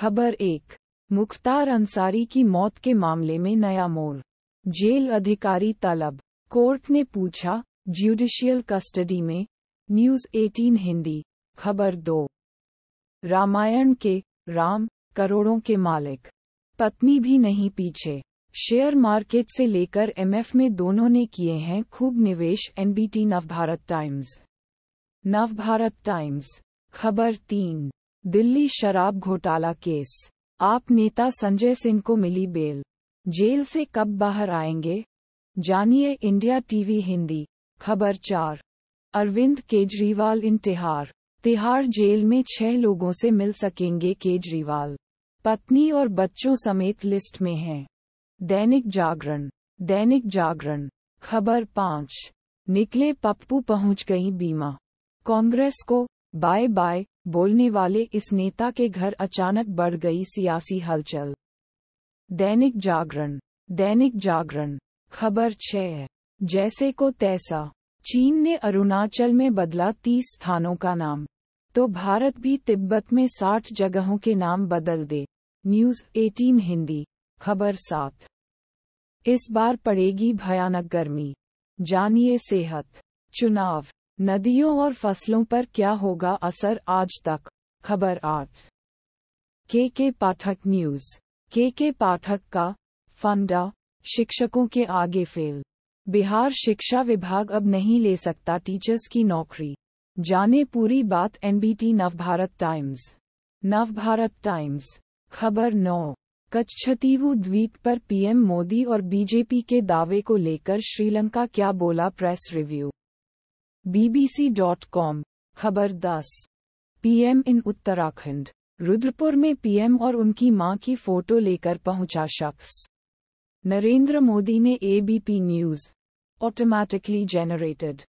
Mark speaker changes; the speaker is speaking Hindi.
Speaker 1: खबर एक मुख्तार अंसारी की मौत के मामले में नया मोड़ जेल अधिकारी तलब कोर्ट ने पूछा ज्यूडिशियल कस्टडी में न्यूज 18 हिंदी खबर दो रामायण के राम करोड़ों के मालिक पत्नी भी नहीं पीछे शेयर मार्केट से लेकर एमएफ में दोनों ने किए हैं खूब निवेश NBT Navbharat times Navbharat times खबर तीन दिल्ली शराब घोटाला केस आप नेता संजय सिंह को मिली बेल जेल से कब बाहर आएंगे जानिए इंडिया टीवी हिंदी खबर चार अरविंद केजरीवाल इन तिहार तिहाड़ जेल में छह लोगों से मिल सकेंगे केजरीवाल पत्नी और बच्चों समेत लिस्ट में हैं दैनिक जागरण दैनिक जागरण खबर पाँच निकले पप्पू पहुंच गई बीमा कांग्रेस को बाय बाय बोलने वाले इस नेता के घर अचानक बढ़ गई सियासी हलचल दैनिक जागरण दैनिक जागरण खबर छः जैसे को तैसा चीन ने अरुणाचल में बदला तीस स्थानों का नाम तो भारत भी तिब्बत में साठ जगहों के नाम बदल दे न्यूज 18 हिंदी खबर सात इस बार पड़ेगी भयानक गर्मी जानिए सेहत चुनाव नदियों और फसलों पर क्या होगा असर आज तक खबर आठ के के पाठक न्यूज के के पाठक का फंडा शिक्षकों के आगे फेल बिहार शिक्षा विभाग अब नहीं ले सकता टीचर्स की नौकरी जाने पूरी बात NBT Navbharat times Navbharat times खबर नौ कच्छतीवु द्वीप पर पीएम मोदी और बीजेपी के दावे को लेकर श्रीलंका क्या बोला प्रेस रिव्यू बीबीसी कॉम खबर 10 पीएम इन उत्तराखंड रुद्रपुर में पीएम और उनकी मां की फोटो लेकर पहुंचा शख्स नरेंद्र मोदी ने एबीपी न्यूज ऑटोमेटिकली जेनरेटेड